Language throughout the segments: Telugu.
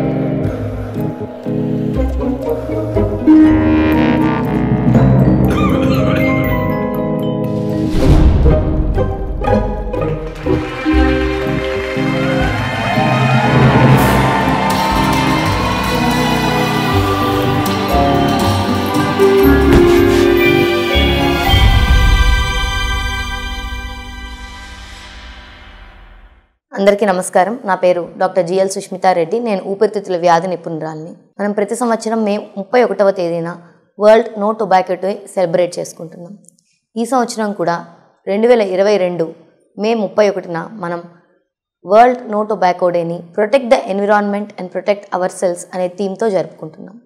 Thank you. అందరికీ నమస్కారం నా పేరు డాక్టర్ జిఎల్ సుష్మితారెడ్డి నేను ఊపిరితిత్తుల వ్యాధి నిపుణురాల్ని మనం ప్రతి సంవత్సరం మే ముప్పై ఒకటవ తేదీన world no tobacco day celebrate చేసుకుంటున్నాం ఈ సంవత్సరం కూడా రెండు వేల ఇరవై రెండు మే ముప్పై ఒకటిన మనం వరల్డ్ నో టొబాకో డేని protect the environment and protect our selves అనే థీమ్తో జరుపుకుంటున్నాం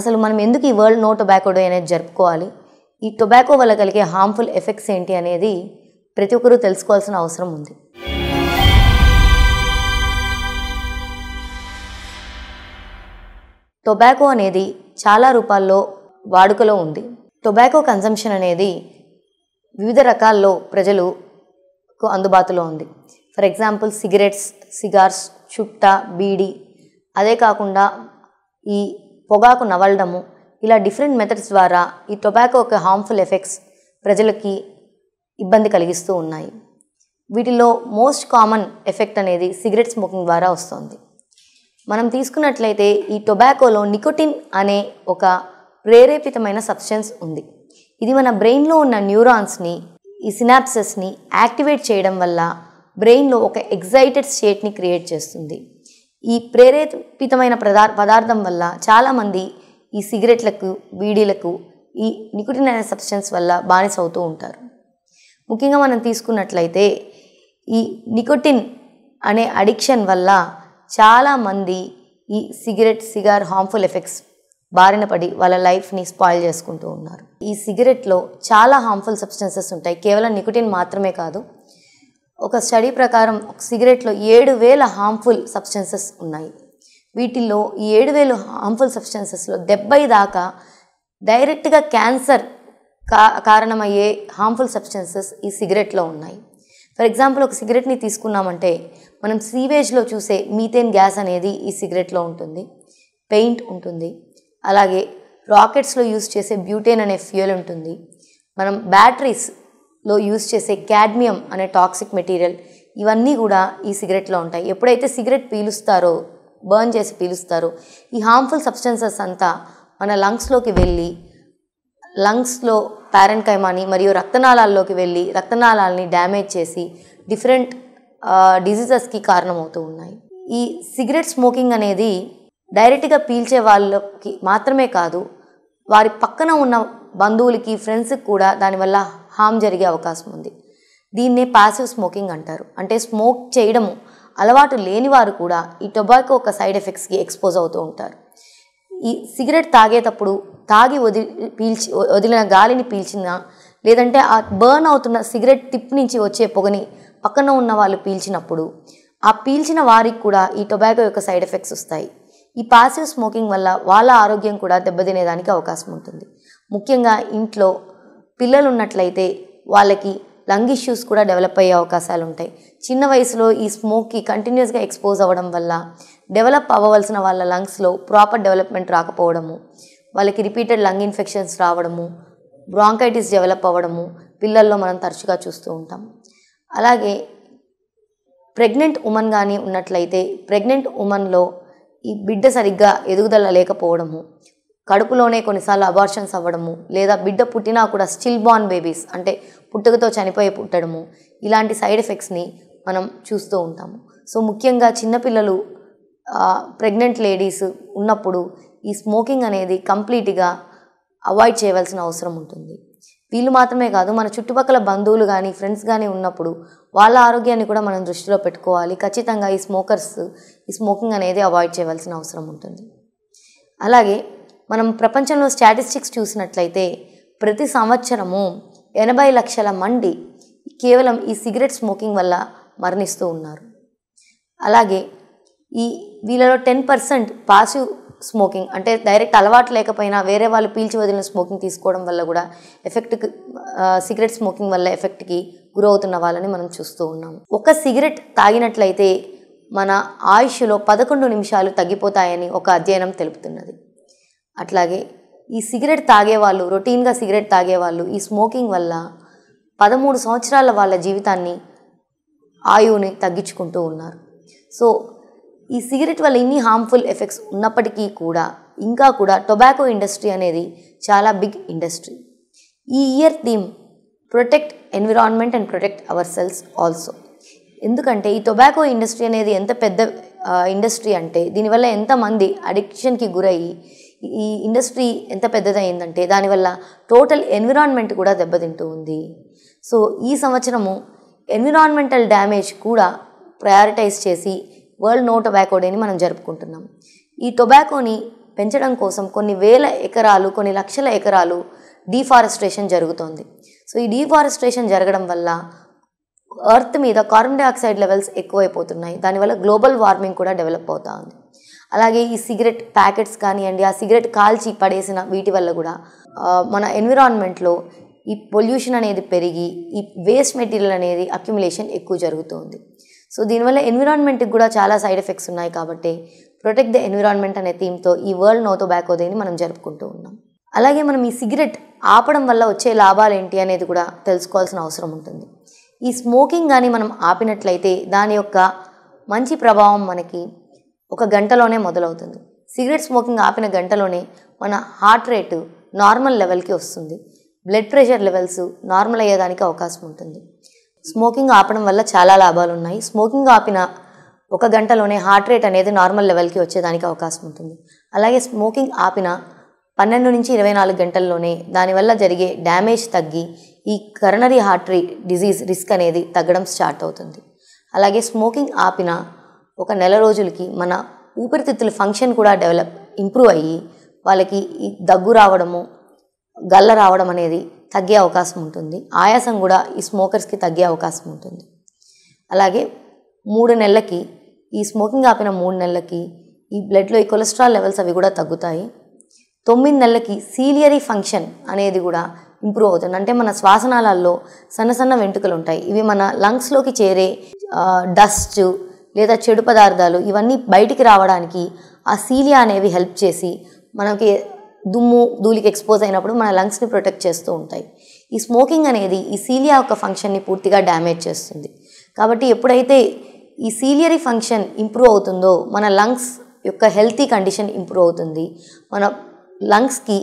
అసలు మనం ఎందుకు ఈ వరల్డ్ నో టొబాకో డే అనేది జరుపుకోవాలి ఈ టొబాకో వల్ల కలిగే హార్మ్ఫుల్ ఎఫెక్ట్స్ ఏంటి అనేది ప్రతి ఒక్కరూ తెలుసుకోవాల్సిన అవసరం ఉంది టొబాకో అనేది చాలా రూపాల్లో వాడుకలో ఉంది టొబాకో కన్సంప్షన్ అనేది వివిధ రకాల్లో ప్రజలకు అందుబాటులో ఉంది ఫర్ ఎగ్జాంపుల్ సిగరెట్స్ సిగార్స్ చుట్ట బీడి అదే కాకుండా ఈ పొగాకు నవలడము ఇలా డిఫరెంట్ మెథడ్స్ ద్వారా ఈ టొబాకో యొక్క హార్మ్ఫుల్ ఎఫెక్ట్స్ ప్రజలకి ఇబ్బంది కలిగిస్తూ ఉన్నాయి వీటిలో మోస్ట్ కామన్ ఎఫెక్ట్ అనేది సిగరెట్ స్మోకింగ్ ద్వారా వస్తుంది మనం తీసుకున్నట్లయితే ఈ టొబాకోలో నికోటిన్ అనే ఒక ప్రేరేపితమైన సబ్స్టెన్స్ ఉంది ఇది మన బ్రెయిన్లో ఉన్న న్యూరాన్స్ని ఈ సినాప్సెస్ని యాక్టివేట్ చేయడం వల్ల బ్రెయిన్లో ఒక ఎగ్జైటెడ్ స్టేట్ని క్రియేట్ చేస్తుంది ఈ ప్రేరేపితమైన ప్రదా పదార్థం వల్ల చాలామంది ఈ సిగరెట్లకు వీడీలకు ఈ నికోటిన్ అనే సబ్స్టెన్స్ వల్ల బానిస అవుతూ ఉంటారు ముఖ్యంగా మనం తీసుకున్నట్లయితే ఈ నికోటిన్ అనే అడిక్షన్ వల్ల చాలామంది ఈ సిగరెట్ సిగార్ హార్మ్ఫుల్ ఎఫెక్ట్స్ బారిన పడి వాళ్ళ లైఫ్ని స్పాయిల్ చేసుకుంటూ ఉన్నారు ఈ సిగరెట్లో చాలా హార్మ్ఫుల్ సబ్స్టెన్సెస్ ఉంటాయి కేవలం నికోటిన్ మాత్రమే కాదు ఒక స్టడీ ప్రకారం ఒక సిగరెట్లో ఏడు వేల హార్మ్ఫుల్ సబ్స్టెన్సెస్ ఉన్నాయి వీటిల్లో ఈ ఏడు వేలు హార్మ్ఫుల్ సబ్స్టెన్సెస్లో డెబ్బై దాకా డైరెక్ట్గా క్యాన్సర్ కా కారణమయ్యే హార్మ్ఫుల్ సబ్స్టెన్సెస్ ఈ సిగరెట్లో ఉన్నాయి ఫర్ ఎగ్జాంపుల్ ఒక సిగరెట్ని తీసుకున్నామంటే మనం సీవేజ్లో చూసే మీథేన్ గ్యాస్ అనేది ఈ సిగరెట్లో ఉంటుంది పెయింట్ ఉంటుంది అలాగే రాకెట్స్లో యూస్ చేసే బ్యూటేన్ అనే ఫ్యూయల్ ఉంటుంది మనం బ్యాటరీస్లో యూస్ చేసే క్యాడ్మియం అనే టాక్సిక్ మెటీరియల్ ఇవన్నీ కూడా ఈ సిగరెట్లో ఉంటాయి ఎప్పుడైతే సిగరెట్ పీలుస్తారో బర్న్ చేసి పీలుస్తారో ఈ హార్మ్ఫుల్ సబ్స్టెన్సెస్ అంతా మన లంగ్స్లోకి వెళ్ళి లంగ్స్లో ప్యారెంట్ కైమాని మరియు రక్తనాళాల్లోకి వెళ్ళి రక్తనాళాలని డ్యామేజ్ చేసి డిఫరెంట్ డిజీజెస్కి కారణమవుతూ ఉన్నాయి ఈ సిగరెట్ స్మోకింగ్ అనేది డైరెక్ట్గా పీల్చే వాళ్ళకి మాత్రమే కాదు వారి పక్కన ఉన్న బంధువులకి ఫ్రెండ్స్కి కూడా దానివల్ల హామ్ జరిగే అవకాశం ఉంది దీన్నే పాసివ్ స్మోకింగ్ అంటారు అంటే స్మోక్ చేయడము అలవాటు లేని వారు కూడా ఈ టొబాకో ఒక సైడ్ ఎఫెక్ట్స్కి ఎక్స్పోజ్ అవుతూ ఉంటారు ఈ సిగరెట్ తాగేటప్పుడు తాగి వదిలి పీల్చి వదిలిన గాలిని పీల్చిన లేదంటే ఆ బర్న్ అవుతున్న సిగరెట్ టిప్ నుంచి వచ్చే పొగని పక్కన ఉన్న వాళ్ళు పీల్చినప్పుడు ఆ పీల్చిన వారికి కూడా ఈ టొబాకో యొక్క సైడ్ ఎఫెక్ట్స్ వస్తాయి ఈ పాసివ్ స్మోకింగ్ వల్ల వాళ్ళ ఆరోగ్యం కూడా దెబ్బతినేదానికి అవకాశం ఉంటుంది ముఖ్యంగా ఇంట్లో పిల్లలు ఉన్నట్లయితే వాళ్ళకి లంగ్ ఇష్యూస్ కూడా డెవలప్ అయ్యే అవకాశాలు ఉంటాయి చిన్న వయసులో ఈ స్మోక్కి కంటిన్యూస్గా ఎక్స్పోజ్ అవ్వడం వల్ల డెవలప్ అవ్వవలసిన వాళ్ళ లంగ్స్లో ప్రాపర్ డెవలప్మెంట్ రాకపోవడము వాళ్ళకి రిపీటెడ్ లంగ్ ఇన్ఫెక్షన్స్ రావడము బ్రాంకైటిస్ డెవలప్ అవ్వడము పిల్లల్లో మనం తరచుగా చూస్తూ ఉంటాం అలాగే ప్రెగ్నెంట్ ఉమెన్ కానీ ఉన్నట్లయితే ప్రెగ్నెంట్ ఉమెన్లో ఈ బిడ్డ సరిగ్గా ఎదుగుదల లేకపోవడము కడుపులోనే కొన్నిసార్లు అబార్షన్స్ అవ్వడము లేదా బిడ్డ పుట్టినా కూడా స్టిల్ బాన్ బేబీస్ అంటే పుట్టుకతో చనిపోయి పుట్టడము ఇలాంటి సైడ్ ఎఫెక్ట్స్ని మనం చూస్తూ ఉంటాము సో ముఖ్యంగా చిన్నపిల్లలు ప్రెగ్నెంట్ లేడీస్ ఉన్నప్పుడు ఈ స్మోకింగ్ అనేది కంప్లీట్గా అవాయిడ్ చేయవలసిన అవసరం ఉంటుంది వీళ్ళు మాత్రమే కాదు మన చుట్టుపక్కల బంధువులు కానీ ఫ్రెండ్స్ కానీ ఉన్నప్పుడు వాళ్ళ ఆరోగ్యాన్ని కూడా మనం దృష్టిలో పెట్టుకోవాలి ఖచ్చితంగా ఈ స్మోకర్స్ ఈ స్మోకింగ్ అనేది అవాయిడ్ చేయవలసిన అవసరం ఉంటుంది అలాగే మనం ప్రపంచంలో స్టాటిస్టిక్స్ చూసినట్లయితే ప్రతి సంవత్సరము ఎనభై లక్షల మంది కేవలం ఈ సిగరెట్ స్మోకింగ్ వల్ల మరణిస్తూ ఉన్నారు అలాగే ఈ వీళ్ళలో టెన్ పర్సెంట్ పాజిటివ్ స్మోకింగ్ అంటే డైరెక్ట్ అలవాటు లేకపోయినా వేరే వాళ్ళు పీల్చి వదిలిన స్మోకింగ్ తీసుకోవడం వల్ల కూడా ఎఫెక్ట్కి సిగరెట్ స్మోకింగ్ వల్ల ఎఫెక్ట్కి గురవుతున్న వాళ్ళని మనం చూస్తూ ఉన్నాం ఒక సిగరెట్ తాగినట్లయితే మన ఆయుష్లో పదకొండు నిమిషాలు తగ్గిపోతాయని ఒక అధ్యయనం తెలుపుతున్నది అట్లాగే ఈ సిగరెట్ తాగేవాళ్ళు రొటీన్గా సిగరెట్ తాగేవాళ్ళు ఈ స్మోకింగ్ వల్ల పదమూడు సంవత్సరాల వాళ్ళ జీవితాన్ని ఆయువుని తగ్గించుకుంటూ ఉన్నారు సో ఈ సిగరెట్ వల్ల ఇన్ని హార్మ్ఫుల్ ఎఫెక్ట్స్ ఉన్నప్పటికీ కూడా ఇంకా కూడా టొబాకో ఇండస్ట్రీ అనేది చాలా బిగ్ ఇండస్ట్రీ ఈ year theme protect environment and protect our cells also ఎందుకంటే ఈ టొబాకో ఇండస్ట్రీ అనేది ఎంత పెద్ద ఇండస్ట్రీ అంటే దీనివల్ల ఎంతమంది అడిక్షన్కి గురయ్యి ఈ ఇండస్ట్రీ ఎంత పెద్దదైందంటే దానివల్ల టోటల్ ఎన్విరాన్మెంట్ కూడా దెబ్బతింటూ ఉంది సో ఈ సంవత్సరము ఎన్విరాన్మెంటల్ డ్యామేజ్ కూడా ప్రయారిటైజ్ చేసి వరల్డ్ నో టొబాకో డేని మనం జరుపుకుంటున్నాం ఈ టొబాకోని పెంచడం కోసం కొన్ని వేల ఎకరాలు కొన్ని లక్షల ఎకరాలు డిఫారెస్టేషన్ జరుగుతోంది సో ఈ డిఫారెస్టేషన్ జరగడం వల్ల ఎర్త్ మీద కార్బన్ డైఆక్సైడ్ లెవెల్స్ ఎక్కువైపోతున్నాయి దానివల్ల గ్లోబల్ వార్మింగ్ కూడా డెవలప్ అవుతా ఉంది అలాగే ఈ సిగరెట్ ప్యాకెట్స్ కానివ్వండి ఆ సిగరెట్ కాల్చి పడేసిన వీటి వల్ల కూడా మన ఎన్విరాన్మెంట్లో ఈ పొల్యూషన్ అనేది పెరిగి ఈ వేస్ట్ మెటీరియల్ అనేది అక్యుములేషన్ ఎక్కువ జరుగుతుంది సో దీనివల్ల ఎన్విరాన్మెంట్కి కూడా చాలా సైడ్ ఎఫెక్ట్స్ ఉన్నాయి కాబట్టి ప్రొటెక్ట్ ద ఎన్విరాన్మెంట్ అనే థీమ్తో ఈ వరల్డ్ నో బ్యాక్ డేని మనం జరుపుకుంటూ ఉన్నాం అలాగే మనం ఈ సిగరెట్ ఆపడం వల్ల వచ్చే లాభాలు ఏంటి అనేది కూడా తెలుసుకోవాల్సిన అవసరం ఉంటుంది ఈ స్మోకింగ్ కానీ మనం ఆపినట్లయితే దాని యొక్క మంచి ప్రభావం మనకి ఒక గంటలోనే మొదలవుతుంది సిగరెట్ స్మోకింగ్ ఆపిన గంటలోనే మన హార్ట్ రేటు నార్మల్ లెవెల్కి వస్తుంది బ్లడ్ ప్రెషర్ లెవెల్స్ నార్మల్ అయ్యేదానికి అవకాశం ఉంటుంది స్మోకింగ్ ఆపడం వల్ల చాలా లాభాలు ఉన్నాయి స్మోకింగ్ ఆపిన ఒక గంటలోనే హార్ట్ రేట్ అనేది నార్మల్ లెవెల్కి వచ్చేదానికి అవకాశం ఉంటుంది అలాగే స్మోకింగ్ ఆపిన పన్నెండు నుంచి ఇరవై నాలుగు గంటల్లోనే దానివల్ల జరిగే డ్యామేజ్ తగ్గి ఈ కరణరీ హార్ట్ డిజీజ్ రిస్క్ అనేది తగ్గడం స్టార్ట్ అవుతుంది అలాగే స్మోకింగ్ ఆపిన ఒక నెల రోజులకి మన ఊపిరితిత్తుల ఫంక్షన్ కూడా డెవలప్ ఇంప్రూవ్ అయ్యి వాళ్ళకి ఈ దగ్గు రావడము గల్ల రావడం అనేది తగ్గే అవకాశం ఉంటుంది ఆయాసం కూడా ఈ స్మోకర్స్కి తగ్గే అవకాశం ఉంటుంది అలాగే మూడు నెలలకి ఈ స్మోకింగ్ ఆపిన మూడు నెలలకి ఈ బ్లడ్లో ఈ కొలెస్ట్రాల్ లెవెల్స్ అవి కూడా తగ్గుతాయి తొమ్మిది నెలలకి సీలియరీ ఫంక్షన్ అనేది కూడా ఇంప్రూవ్ అవుతుంది అంటే మన శ్వాసనాలలో సన్న సన్న వెంటుకలు ఉంటాయి ఇవి మన లంగ్స్లోకి చేరే డస్ట్ లేదా చెడు పదార్థాలు ఇవన్నీ బయటికి రావడానికి ఆ సీలియా అనేవి హెల్ప్ చేసి మనకి దుమ్ము ధూళికి ఎక్స్పోజ్ అయినప్పుడు మన లంగ్స్ని ప్రొటెక్ట్ చేస్తూ ఉంటాయి ఈ స్మోకింగ్ అనేది ఈ సీలియా యొక్క ఫంక్షన్ని పూర్తిగా డ్యామేజ్ చేస్తుంది కాబట్టి ఎప్పుడైతే ఈ సీలియరీ ఫంక్షన్ ఇంప్రూవ్ అవుతుందో మన లంగ్స్ యొక్క హెల్తీ కండిషన్ ఇంప్రూవ్ అవుతుంది మన లంగ్స్కి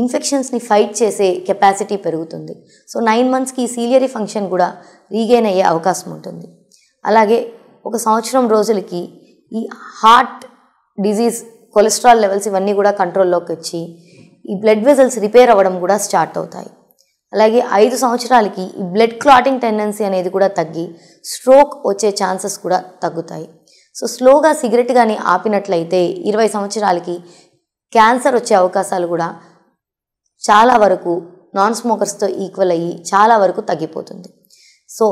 ఇన్ఫెక్షన్స్ని ఫైట్ చేసే కెపాసిటీ పెరుగుతుంది సో నైన్ మంత్స్కి ఈ సీలియరీ ఫంక్షన్ కూడా రీగెయిన్ అయ్యే అవకాశం ఉంటుంది అలాగే ఒక సంవత్సరం రోజులకి ఈ హార్ట్ డిజీజ్ కొలెస్ట్రాల్ లెవెల్స్ ఇవన్నీ కూడా కంట్రోల్లోకి వచ్చి ఈ బ్లడ్ వెజల్స్ రిపేర్ అవ్వడం కూడా స్టార్ట్ అవుతాయి అలాగే ఐదు సంవత్సరాలకి ఈ బ్లడ్ క్లాటింగ్ టెండెన్సీ అనేది కూడా తగ్గి స్ట్రోక్ వచ్చే ఛాన్సెస్ కూడా తగ్గుతాయి సో స్లోగా సిగరెట్ కానీ ఆపినట్లయితే ఇరవై సంవత్సరాలకి క్యాన్సర్ వచ్చే అవకాశాలు కూడా చాలా వరకు నాన్ స్మోకర్స్తో ఈక్వల్ అయ్యి చాలా వరకు తగ్గిపోతుంది సో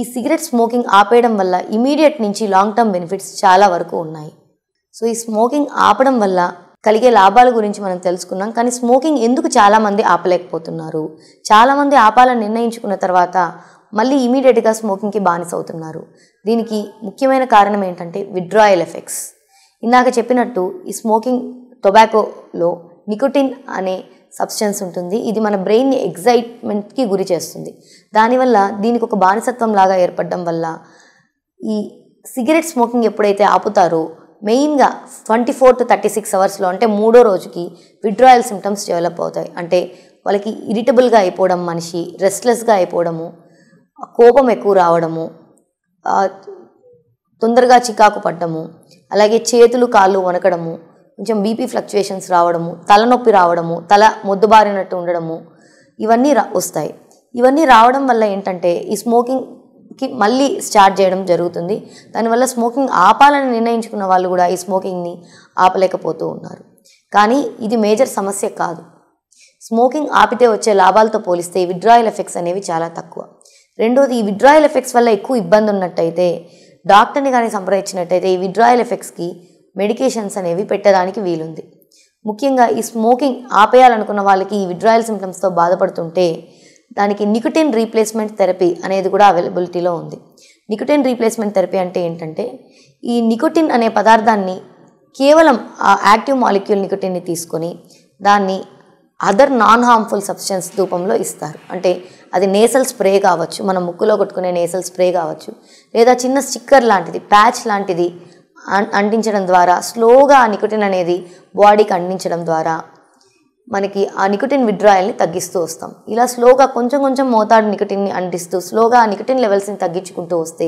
ఈ సిగరెట్ స్మోకింగ్ ఆపేయడం వల్ల ఇమీడియట్ నుంచి లాంగ్ టర్మ్ బెనిఫిట్స్ చాలా వరకు ఉన్నాయి సో ఈ స్మోకింగ్ ఆపడం వల్ల కలిగే లాభాల గురించి మనం తెలుసుకున్నాం కానీ స్మోకింగ్ ఎందుకు చాలామంది ఆపలేకపోతున్నారు చాలామంది ఆపాలని నిర్ణయించుకున్న తర్వాత మళ్ళీ ఇమీడియట్గా స్మోకింగ్కి బానిస అవుతున్నారు దీనికి ముఖ్యమైన కారణం ఏంటంటే విడ్రాయల్ ఎఫెక్ట్స్ ఇందాక చెప్పినట్టు ఈ స్మోకింగ్ టొబాకోలో నికోటిన్ అనే సబ్స్టెన్స్ ఉంటుంది ఇది మన బ్రెయిన్ని ఎగ్జైట్మెంట్కి గురి చేస్తుంది దానివల్ల దీనికి ఒక బానిసత్వం లాగా ఏర్పడడం వల్ల ఈ సిగరెట్ స్మోకింగ్ ఎప్పుడైతే ఆపుతారో మెయిన్గా twenty four to thirty six అవర్స్లో అంటే మూడో రోజుకి విడ్రాయల్ సిమ్టమ్స్ డెవలప్ అవుతాయి అంటే వాళ్ళకి ఇరిటబుల్గా అయిపోవడం మనిషి రెస్ట్లెస్గా అయిపోవడము కోపం ఎక్కువ రావడము తొందరగా చికాకు పడ్డము అలాగే చేతులు కాళ్ళు వనకడము కొంచెం బీపీ ఫ్లక్చువేషన్స్ రావడము తలనొప్పి రావడము తల మొద్దుబారినట్టు ఉండడము ఇవన్నీ రా వస్తాయి ఇవన్నీ రావడం వల్ల ఏంటంటే ఈ స్మోకింగ్ కి మళ్ళీ స్టార్ట్ చేయడం జరుగుతుంది దానివల్ల స్మోకింగ్ ఆపాలని నిర్ణయించుకున్న వాళ్ళు కూడా ఈ స్మోకింగ్ని ఆపలేకపోతూ ఉన్నారు కానీ ఇది మేజర్ సమస్య కాదు స్మోకింగ్ ఆపితే వచ్చే లాభాలతో పోలిస్తే విడ్రాయల్ ఎఫెక్ట్స్ అనేవి చాలా తక్కువ రెండోది ఈ విడ్రాయల్ ఎఫెక్ట్స్ వల్ల ఎక్కువ ఇబ్బంది ఉన్నట్టయితే డాక్టర్ని కానీ సంప్రదించినట్టయితే ఈ విడ్రాయల్ ఎఫెక్ట్స్కి మెడికేషన్స్ అనేవి పెట్టడానికి వీలుంది ముఖ్యంగా ఈ స్మోకింగ్ ఆపేయాలనుకున్న వాళ్ళకి ఈ విడ్రాయల్ సింటమ్స్తో బాధపడుతుంటే దానికి నికుటిన్ రీప్లేస్మెంట్ థెరపీ అనేది కూడా అవైలబిలిటీలో ఉంది నికుటిన్ రీప్లేస్మెంట్ థెరపీ అంటే ఏంటంటే ఈ నికోటిన్ అనే పదార్థాన్ని కేవలం ఆ యాక్టివ్ మాలిక్యూల్ నికోటిన్ని తీసుకొని దాన్ని అదర్ నాన్ హార్మ్ఫుల్ సబ్స్టెన్స్ రూపంలో ఇస్తారు అంటే అది నేసల్ స్ప్రే కావచ్చు మనం ముక్కులో కొట్టుకునే నేసల్ స్ప్రే కావచ్చు లేదా చిన్న స్టిక్కర్ లాంటిది ప్యాచ్ లాంటిది అంటించడం ద్వారా స్లోగా నికోటిన్ అనేది బాడీకి అందించడం ద్వారా మనకి ఆ నికటిన్ విడ్రాయల్ని తగ్గిస్తూ వస్తాం ఇలా స్లోగా కొంచెం కొంచెం మోతాడు నికటిన్ని అంటిస్తూ స్లోగా ఆ నికటిన్ లెవెల్స్ని తగ్గించుకుంటూ వస్తే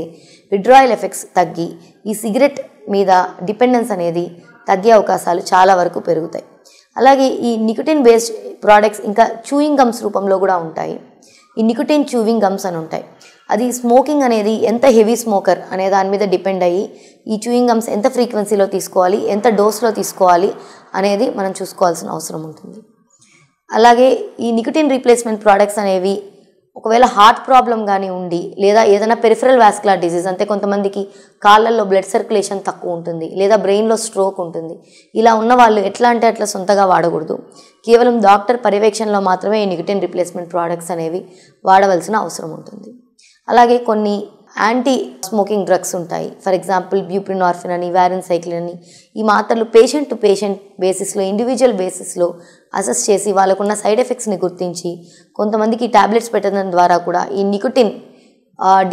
విడ్రాయల్ ఎఫెక్ట్స్ తగ్గి ఈ సిగరెట్ మీద డిపెండెన్స్ అనేది తగ్గే అవకాశాలు చాలా వరకు పెరుగుతాయి అలాగే ఈ నికటిన్ బేస్డ్ ప్రోడక్ట్స్ ఇంకా చూయింగ్ గమ్స్ రూపంలో కూడా ఉంటాయి ఈ నికటిన్ చూయింగ్ గమ్స్ అని ఉంటాయి అది స్మోకింగ్ అనేది ఎంత హెవీ స్మోకర్ అనే దాని మీద డిపెండ్ అయ్యి ఈ చూయింగ్ గమ్స్ ఎంత ఫ్రీక్వెన్సీలో తీసుకోవాలి ఎంత డోస్లో తీసుకోవాలి అనేది మనం చూసుకోవాల్సిన అవసరం ఉంటుంది అలాగే ఈ నికటిన్ రీప్లేస్మెంట్ ప్రోడక్ట్స్ అనేవి ఒకవేళ హార్ట్ ప్రాబ్లం కానీ ఉండి లేదా ఏదైనా పెరిఫరల్ వ్యాస్కులర్ డిసీజ్ అంటే కొంతమందికి కాళ్ళల్లో బ్లడ్ సర్క్యులేషన్ తక్కువ ఉంటుంది లేదా బ్రెయిన్లో స్ట్రోక్ ఉంటుంది ఇలా ఉన్న వాళ్ళు ఎట్లా అంటే అట్లా సొంతగా వాడకూడదు కేవలం డాక్టర్ పర్యవేక్షణలో మాత్రమే ఈ నికటిన్ రిప్లేస్మెంట్ ప్రోడక్ట్స్ అనేవి వాడవలసిన అవసరం ఉంటుంది అలాగే కొన్ని యాంటీ స్మోకింగ్ డ్రగ్స్ ఉంటాయి ఫర్ ఎగ్జాంపుల్ బ్యూప్రినార్ఫిన్ అని వ్యారన్ సైకిల్ అని ఈ మాత్రలు పేషెంట్ టు పేషెంట్ బేసిస్లో ఇండివిజువల్ బేసిస్లో అసెస్ చేసి వాళ్ళకున్న సైడ్ ఎఫెక్ట్స్ని గుర్తించి కొంతమందికి ట్యాబ్లెట్స్ పెట్టడం ద్వారా కూడా ఈ నికుటిన్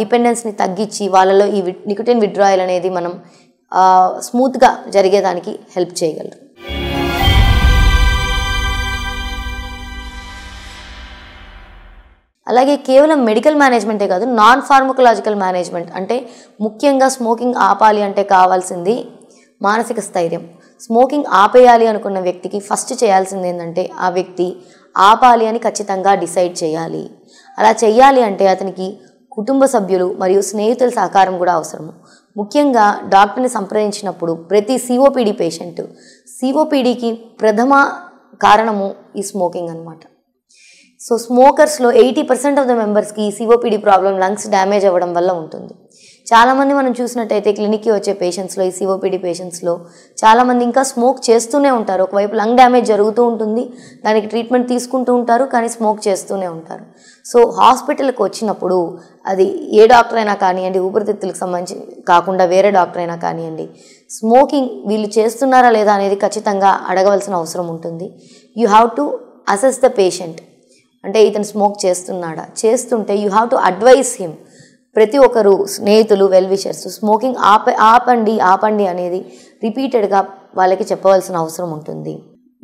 డిపెండెన్స్ని తగ్గించి వాళ్ళలో ఈ నికుటిన్ విడ్రాయల్ అనేది మనం స్మూత్గా జరిగేదానికి హెల్ప్ చేయగలరు అలాగే కేవలం మెడికల్ మేనేజ్మెంటే కాదు నాన్ ఫార్మకలాజికల్ మేనేజ్మెంట్ అంటే ముఖ్యంగా స్మోకింగ్ ఆపాలి అంటే కావాల్సింది మానసిక స్థైర్యం స్మోకింగ్ ఆపేయాలి అనుకున్న వ్యక్తికి ఫస్ట్ చేయాల్సింది ఏంటంటే ఆ వ్యక్తి ఆపాలి అని ఖచ్చితంగా డిసైడ్ చేయాలి అలా చేయాలి అంటే అతనికి కుటుంబ సభ్యులు మరియు స్నేహితుల సహకారం కూడా అవసరము ముఖ్యంగా డాక్టర్ని సంప్రదించినప్పుడు ప్రతి సిఓపిడి పేషెంట్ సిఓపిడికి ప్రథమ కారణము ఈ స్మోకింగ్ అనమాట సో స్మోకర్స్లో ఎయిటీ పర్సెంట్ ఆఫ్ ద మెంబర్స్కి సిఓపిడి ప్రాబ్లం లంగ్స్ డ్యామేజ్ అవ్వడం వల్ల ఉంటుంది చాలామంది మనం చూసినట్టయితే క్లినిక్కి వచ్చే పేషెంట్స్లో ఈ సిఓపిడి పేషెంట్స్లో చాలామంది ఇంకా స్మోక్ చేస్తూనే ఉంటారు ఒకవైపు లంగ్ డ్యామేజ్ జరుగుతూ ఉంటుంది దానికి ట్రీట్మెంట్ తీసుకుంటూ ఉంటారు కానీ స్మోక్ చేస్తూనే ఉంటారు సో హాస్పిటల్కి వచ్చినప్పుడు అది ఏ డాక్టర్ అయినా కానివ్వండి ఊపిరితిత్తులకు సంబంధించి కాకుండా వేరే డాక్టర్ అయినా కానివ్వండి స్మోకింగ్ వీళ్ళు చేస్తున్నారా లేదా అనేది ఖచ్చితంగా అడగవలసిన అవసరం ఉంటుంది you have to assess the patient అంటే ఇతను స్మోక్ చేస్తున్నాడా చేస్తుంటే you have to advise him ప్రతి ఒక్కరు స్నేహితులు వెల్ విషర్స్ స్మోకింగ్ ఆప ఆపండి ఆపండి అనేది రిపీటెడ్గా వాళ్ళకి చెప్పవలసిన అవసరం ఉంటుంది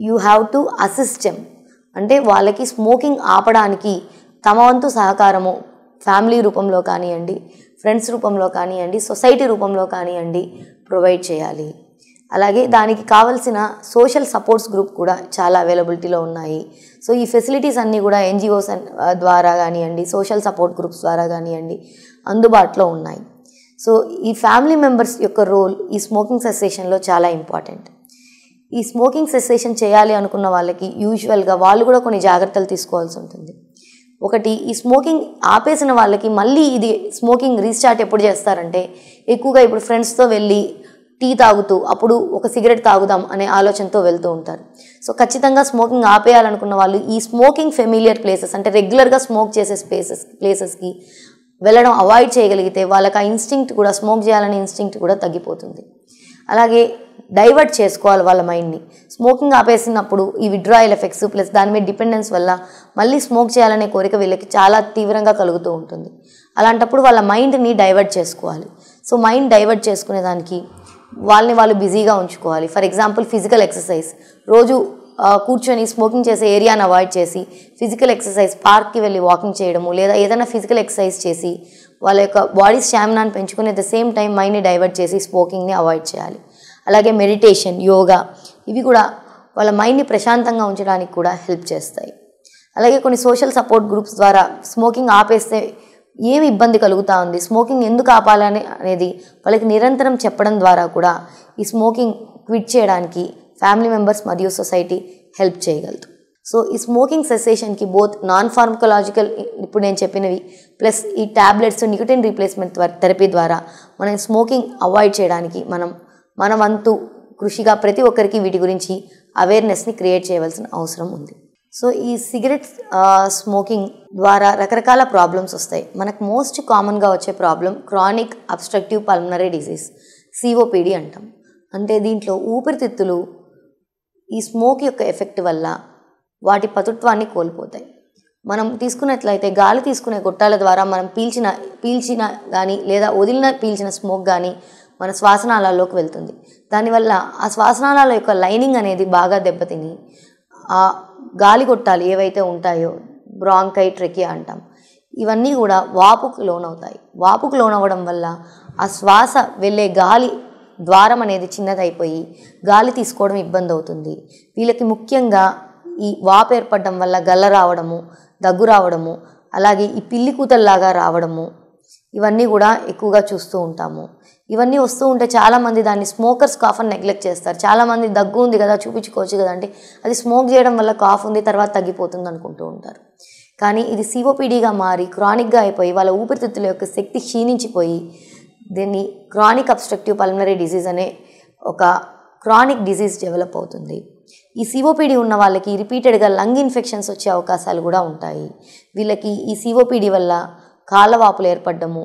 యూ హ్యావ్ టు అసిస్టమ్ అంటే వాళ్ళకి స్మోకింగ్ ఆపడానికి తమ వంతు సహకారము ఫ్యామిలీ రూపంలో కానివ్వండి ఫ్రెండ్స్ రూపంలో కానివ్వండి సొసైటీ రూపంలో కానివ్వండి ప్రొవైడ్ చేయాలి అలాగే దానికి కావలసిన సోషల్ సపోర్ట్స్ గ్రూప్ కూడా చాలా అవైలబిలిటీలో ఉన్నాయి సో ఈ ఫెసిలిటీస్ అన్నీ కూడా ఎన్జిఓస్ ద్వారా కానివ్వండి సోషల్ సపోర్ట్ గ్రూప్స్ ద్వారా కానివ్వండి అందుబాటులో ఉన్నాయి సో ఈ ఫ్యామిలీ మెంబర్స్ యొక్క రోల్ ఈ స్మోకింగ్ సెసేషన్లో చాలా ఇంపార్టెంట్ ఈ స్మోకింగ్ సెసేషన్ చేయాలి అనుకున్న వాళ్ళకి యూజువల్గా వాళ్ళు కూడా కొన్ని జాగ్రత్తలు తీసుకోవాల్సి ఉంటుంది ఒకటి ఈ స్మోకింగ్ ఆపేసిన వాళ్ళకి మళ్ళీ ఇది స్మోకింగ్ రీస్టార్ట్ ఎప్పుడు చేస్తారంటే ఎక్కువగా ఇప్పుడు ఫ్రెండ్స్తో వెళ్ళి టీ తాగుతూ అప్పుడు ఒక సిగరెట్ తాగుదాం అనే ఆలోచనతో వెళ్తూ ఉంటారు సో ఖచ్చితంగా స్మోకింగ్ ఆపేయాలనుకున్న వాళ్ళు ఈ స్మోకింగ్ ఫెమిలియర్ ప్లేసెస్ అంటే రెగ్యులర్గా స్మోక్ చేసే ప్లేసెస్ ప్లేసెస్కి వెళ్ళడం అవాయిడ్ చేయగలిగితే వాళ్ళకి ఆ ఇన్స్టింక్ట్ కూడా స్మోక్ చేయాలనే ఇన్స్టింక్ట్ కూడా తగ్గిపోతుంది అలాగే డైవర్ట్ చేసుకోవాలి వాళ్ళ మైండ్ని స్మోకింగ్ ఆపేసినప్పుడు ఈ విడ్రాయల్ ఎఫెక్ట్స్ ప్లస్ దాని మీద డిపెండెన్స్ వల్ల మళ్ళీ స్మోక్ చేయాలనే కోరిక వీళ్ళకి చాలా తీవ్రంగా కలుగుతూ ఉంటుంది అలాంటప్పుడు వాళ్ళ మైండ్ని డైవర్ట్ చేసుకోవాలి సో మైండ్ డైవర్ట్ చేసుకునేదానికి వాళ్ళని వాళ్ళు బిజీగా ఉంచుకోవాలి ఫర్ ఎగ్జాంపుల్ ఫిజికల్ ఎక్సర్సైజ్ రోజు కూర్చొని స్మోకింగ్ చేసే ఏరియాని అవాయిడ్ చేసి ఫిజికల్ ఎక్సర్సైజ్ పార్క్కి వెళ్ళి వాకింగ్ చేయడము లేదా ఏదైనా ఫిజికల్ ఎక్సర్సైజ్ చేసి వాళ్ళ యొక్క బాడీ స్టామినాను పెంచుకుని అట్ ద సేమ్ టైం మైండ్ని డైవర్ట్ చేసి స్మోకింగ్ని అవాయిడ్ చేయాలి అలాగే మెడిటేషన్ యోగా ఇవి కూడా వాళ్ళ మైండ్ని ప్రశాంతంగా ఉంచడానికి కూడా హెల్ప్ చేస్తాయి అలాగే కొన్ని సోషల్ సపోర్ట్ గ్రూప్స్ ద్వారా స్మోకింగ్ ఆపేస్తే ఏమి ఇబ్బంది కలుగుతూ ఉంది స్మోకింగ్ ఎందుకు ఆపాలని అనేది వాళ్ళకి నిరంతరం చెప్పడం ద్వారా కూడా ఈ స్మోకింగ్ క్విట్ చేయడానికి ఫ్యామిలీ మెంబర్స్ మరియు సొసైటీ హెల్ప్ చేయగలదు సో ఈ స్మోకింగ్ సెసేషన్కి బోత్ నాన్ ఫార్మకలాజికల్ ఇప్పుడు నేను చెప్పినవి ప్లస్ ఈ ట్యాబ్లెట్స్ నికోటిన్ రీప్లేస్మెంట్ థెరపీ ద్వారా మనం స్మోకింగ్ అవాయిడ్ చేయడానికి మనం మన వంతు కృషిగా ప్రతి ఒక్కరికి వీటి గురించి అవేర్నెస్ని క్రియేట్ చేయవలసిన అవసరం ఉంది సో ఈ సిగరెట్ స్మోకింగ్ ద్వారా రకరకాల ప్రాబ్లమ్స్ వస్తాయి మనకు మోస్ట్ కామన్గా వచ్చే problem chronic obstructive pulmonary disease COPD అంటాం అంటే దీంట్లో ఊపిరితిత్తులు ఈ స్మోక్ యొక్క ఎఫెక్ట్ వల్ల వాటి పతుత్వాన్ని కోల్పోతాయి మనం తీసుకున్నట్లయితే గాలి తీసుకునే గొట్టాల ద్వారా మనం పీల్చిన పీల్చిన కానీ లేదా వదిలిన పీల్చిన స్మోక్ కానీ మన శ్వాసనాళాల్లోకి వెళ్తుంది దానివల్ల ఆ శ్వాసనాళాల యొక్క లైనింగ్ అనేది బాగా దెబ్బతిని గాలి కొట్టాలి ఏవైతే ఉంటాయో బ్రాంకై ట్రెకియా అంటాం ఇవన్నీ కూడా వాపుకు లోనవుతాయి వాపుకు లోనవ్వడం వల్ల ఆ శ్వాస వెళ్ళే గాలి ద్వారం అనేది చిన్నదైపోయి గాలి తీసుకోవడం ఇబ్బంది అవుతుంది వీళ్ళకి ముఖ్యంగా ఈ వాపు ఏర్పడడం వల్ల గల్ల రావడము దగ్గు రావడము అలాగే ఈ పిల్లి కూతల్లాగా రావడము ఇవన్నీ కూడా ఎక్కువగా చూస్తూ ఉంటాము ఇవన్నీ వస్తూ ఉంటే చాలామంది దాన్ని స్మోకర్స్ కాఫ్ అని నెగ్లెక్ట్ చేస్తారు చాలామంది దగ్గు ఉంది కదా చూపించుకోవచ్చు కదా అంటే అది స్మోక్ చేయడం వల్ల కాఫ్ ఉంది తర్వాత తగ్గిపోతుంది అనుకుంటూ ఉంటారు కానీ ఇది సిఓపిడిగా మారి క్రానిక్గా అయిపోయి వాళ్ళ ఊపిరితిత్తుల యొక్క శక్తి క్షీణించిపోయి దీన్ని క్రానిక్ అబ్స్ట్రక్టివ్ పల్మనరీ డిసీజ్ అనే ఒక క్రానిక్ డిసీజ్ డెవలప్ అవుతుంది ఈ సిఓపిడి ఉన్న వాళ్ళకి రిపీటెడ్గా లంగ్ ఇన్ఫెక్షన్స్ వచ్చే అవకాశాలు కూడా ఉంటాయి వీళ్ళకి ఈ సిఓపిడి వల్ల కాళ్ళవాపులు ఏర్పడ్డము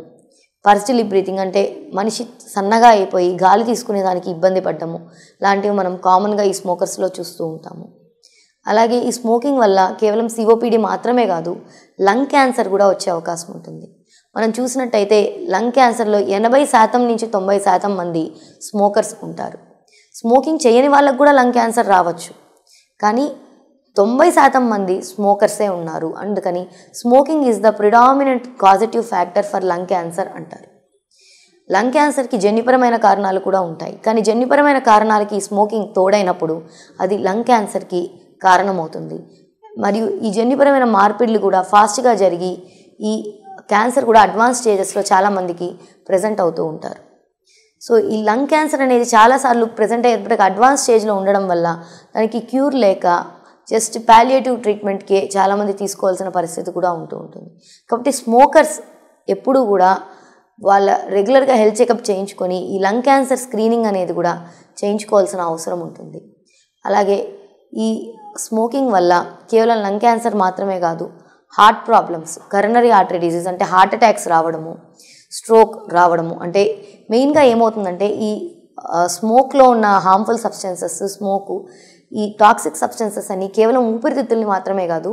పర్సిలీ బ్రీతింగ్ అంటే మనిషి సన్నగా అయిపోయి గాలి తీసుకునే దానికి ఇబ్బంది పడ్డము లాంటివి మనం కామన్గా ఈ స్మోకర్స్లో చూస్తూ ఉంటాము అలాగే ఈ స్మోకింగ్ వల్ల కేవలం సిఓపిడి మాత్రమే కాదు లంగ్ క్యాన్సర్ కూడా వచ్చే అవకాశం ఉంటుంది మనం చూసినట్టయితే లంగ్ క్యాన్సర్లో ఎనభై శాతం నుంచి తొంభై శాతం మంది స్మోకర్స్ ఉంటారు స్మోకింగ్ చేయని వాళ్ళకు కూడా లంగ్ క్యాన్సర్ రావచ్చు కానీ తొంభై శాతం మంది స్మోకర్సే ఉన్నారు అందుకని smoking is the predominant causative factor for lung cancer అంటారు లంగ్ క్యాన్సర్కి జన్యుపరమైన కారణాలు కూడా ఉంటాయి కానీ జన్యుపరమైన కారణాలకి స్మోకింగ్ తోడైనప్పుడు అది లంగ్ క్యాన్సర్కి కారణమవుతుంది మరియు ఈ జన్యుపరమైన మార్పిడ్లు కూడా ఫాస్ట్గా జరిగి ఈ క్యాన్సర్ కూడా అడ్వాన్స్ స్టేజెస్లో చాలామందికి ప్రజెంట్ అవుతూ ఉంటారు సో ఈ లంగ్ క్యాన్సర్ అనేది చాలాసార్లు ప్రజెంట్ అయ్యేటప్పటికి అడ్వాన్స్ స్టేజ్లో ఉండడం వల్ల దానికి క్యూర్ లేక జస్ట్ పాలియేటివ్ ట్రీట్మెంట్కే చాలామంది తీసుకోవాల్సిన పరిస్థితి కూడా ఉంటూ ఉంటుంది కాబట్టి స్మోకర్స్ ఎప్పుడూ కూడా వాళ్ళ రెగ్యులర్గా హెల్త్ చెకప్ చేయించుకొని ఈ లంగ్ క్యాన్సర్ స్క్రీనింగ్ అనేది కూడా చేయించుకోవాల్సిన అవసరం ఉంటుంది అలాగే ఈ స్మోకింగ్ వల్ల కేవలం లంగ్ క్యాన్సర్ మాత్రమే కాదు heart problems coronary artery disease అంటే హార్ట్ అటాక్స్ రావడము స్ట్రోక్ రావడము అంటే మెయిన్గా ఏమవుతుందంటే ఈ స్మోక్లో ఉన్న హార్మ్ఫుల్ సబ్స్టెన్సెస్ స్మోకు ఈ టాక్సిక్ సబ్స్టెన్సెస్ అని కేవలం ఊపిరితిత్తుల్ని మాత్రమే కాదు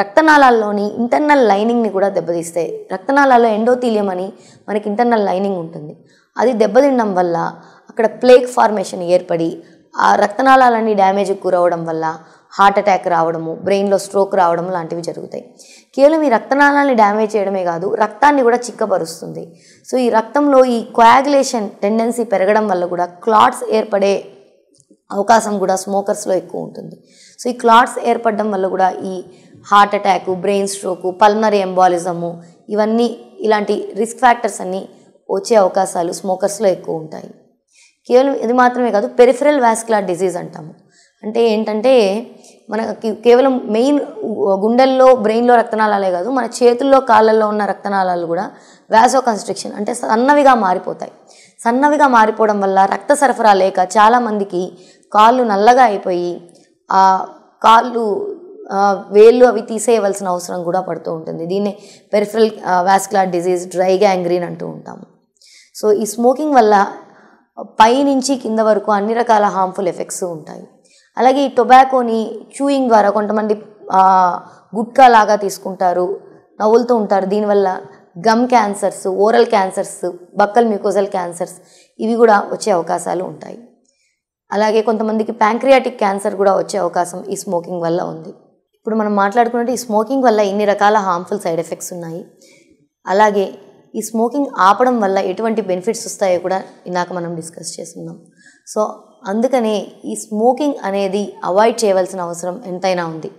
రక్తనాళాల్లోని ఇంటర్నల్ లైనింగ్ని కూడా దెబ్బతీస్తాయి రక్తనాళాల్లో ఎండోథీలియం అని మనకి ఇంటర్నల్ లైనింగ్ ఉంటుంది అది దెబ్బతినడం వల్ల అక్కడ ప్లేక్ ఫార్మేషన్ ఏర్పడి ఆ రక్తనాళాలన్నీ డ్యామేజ్కి గురవడం వల్ల హార్ట్ అటాక్ రావడము బ్రెయిన్లో స్ట్రోక్ రావడం లాంటివి జరుగుతాయి కేవలం ఈ రక్తనాళాలని డ్యామేజ్ చేయడమే కాదు రక్తాన్ని కూడా చిక్కపరుస్తుంది సో ఈ రక్తంలో ఈ క్వాగులేషన్ టెండెన్సీ పెరగడం వల్ల కూడా క్లాట్స్ ఏర్పడే అవకాశం కూడా స్మోకర్స్లో ఎక్కువ ఉంటుంది సో ఈ క్లాట్స్ ఏర్పడడం వల్ల కూడా ఈ heart attack brain stroke pulmonary embolism ఇవన్నీ ఇలాంటి రిస్క్ ఫ్యాక్టర్స్ అన్నీ వచ్చే అవకాశాలు స్మోకర్స్లో ఎక్కువ ఉంటాయి కేవలం ఇది మాత్రమే కాదు పెరిఫరల్ వ్యాస్కులర్ డిజీజ్ అంటాము అంటే ఏంటంటే మనకి కేవలం మెయిన్ గుండెల్లో బ్రెయిన్లో రక్తనాళాలే కాదు మన చేతుల్లో కాళ్ళల్లో ఉన్న రక్తనాళాలు కూడా వ్యాసో కన్స్ట్రిక్షన్ అంటే సన్నవిగా మారిపోతాయి సన్నవిగా మారిపోవడం వల్ల రక్త సరఫరా లేక చాలామందికి కాళ్ళు నల్లగా అయిపోయి ఆ కాళ్ళు వేళ్ళు అవి తీసేయవలసిన అవసరం కూడా పడుతూ ఉంటుంది దీన్నే peripheral vascular disease dry gangrene అంటూ ఉంటాము సో ఈ స్మోకింగ్ వల్ల పైనుంచి కింద వరకు అన్ని రకాల హార్మ్ఫుల్ ఎఫెక్ట్స్ ఉంటాయి అలాగే ఈ టొబాకోని చూయింగ్ ద్వారా కొంతమంది గుట్కా లాగా తీసుకుంటారు నవ్వులుతూ ఉంటారు దీనివల్ల gum cancers oral cancers buccal mucosal cancers ఇవి కూడా వచ్చే అవకాశాలు ఉంటాయి అలాగే కొంతమందికి ప్యాంక్రియాటిక్ క్యాన్సర్ కూడా వచ్చే అవకాశం ఈ స్మోకింగ్ వల్ల ఉంది ఇప్పుడు మనం మాట్లాడుకున్నట్టు ఈ స్మోకింగ్ వల్ల ఇన్ని రకాల హార్మ్ఫుల్ సైడ్ ఎఫెక్ట్స్ ఉన్నాయి అలాగే ఈ స్మోకింగ్ ఆపడం వల్ల ఎటువంటి బెనిఫిట్స్ వస్తాయో కూడా ఇందాక మనం డిస్కస్ చేస్తున్నాం సో అందుకనే ఈ స్మోకింగ్ అనేది అవాయిడ్ చేయవలసిన అవసరం ఎంతైనా ఉంది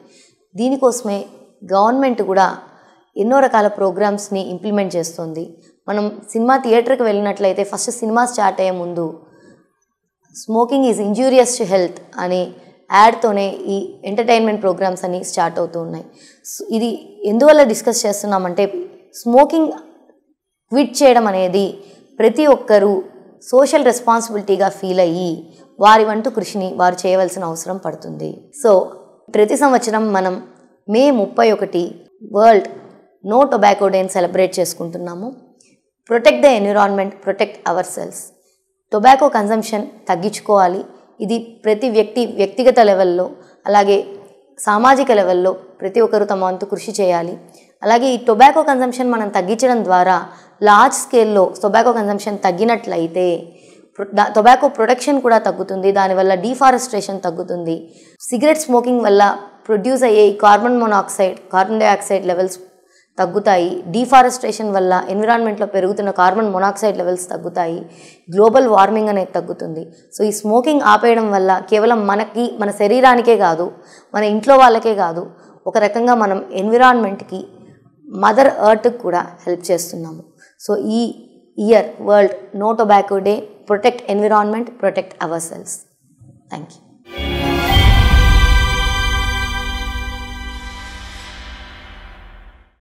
దీనికోసమే గవర్నమెంట్ కూడా ఎన్నో రకాల ప్రోగ్రామ్స్ని ఇంప్లిమెంట్ చేస్తుంది మనం సినిమా థియేటర్కి వెళ్ళినట్లయితే ఫస్ట్ సినిమా స్టార్ట్ అయ్యే ముందు smoking is injurious to health అనే యాడ్తోనే ఈ ఎంటర్టైన్మెంట్ ప్రోగ్రామ్స్ అని స్టార్ట్ అవుతూ ఉన్నాయి ఇది ఎందువల్ల డిస్కస్ చేస్తున్నామంటే స్మోకింగ్ క్విట్ చేయడం అనేది ప్రతి ఒక్కరూ సోషల్ రెస్పాన్సిబిలిటీగా ఫీల్ అయ్యి వారి వంతు కృషిని వారు చేయవలసిన అవసరం పడుతుంది సో ప్రతి సంవత్సరం మనం మే ముప్పై ఒకటి వరల్డ్ నో టొబాకో డేని సెలబ్రేట్ చేసుకుంటున్నాము protect the environment protect our cells tobacco consumption తగ్గించుకోవాలి ఇది ప్రతి వ్యక్తి వ్యక్తిగత లెవెల్లో అలాగే సామాజిక లెవెల్లో ప్రతి ఒక్కరూ తమ వంతు కృషి చేయాలి అలాగే ఈ టొబాకో కన్జంప్షన్ మనం తగ్గించడం ద్వారా లార్జ్ స్కేల్లో టొబాకో కన్జంప్షన్ తగ్గినట్లయితే టొబాకో ప్రొడక్షన్ కూడా తగ్గుతుంది దానివల్ల డిఫారెస్ట్రేషన్ తగ్గుతుంది సిగరెట్ స్మోకింగ్ వల్ల ప్రొడ్యూస్ అయ్యే carbon monoxide carbon dioxide levels తగ్గుతాయి డిఫారెస్టేషన్ వల్ల ఎన్విరాన్మెంట్లో పెరుగుతున్న కార్బన్ మొనాక్సైడ్ లెవెల్స్ తగ్గుతాయి గ్లోబల్ వార్మింగ్ అనేది తగ్గుతుంది సో ఈ స్మోకింగ్ ఆపేయడం వల్ల కేవలం మనకి మన శరీరానికే కాదు మన ఇంట్లో వాళ్ళకే కాదు ఒక రకంగా మనం ఎన్విరాన్మెంట్కి మదర్ ఎర్త్కి కూడా హెల్ప్ చేస్తున్నాము సో ఈ year world no tobacco day protect environment protect our cells thank you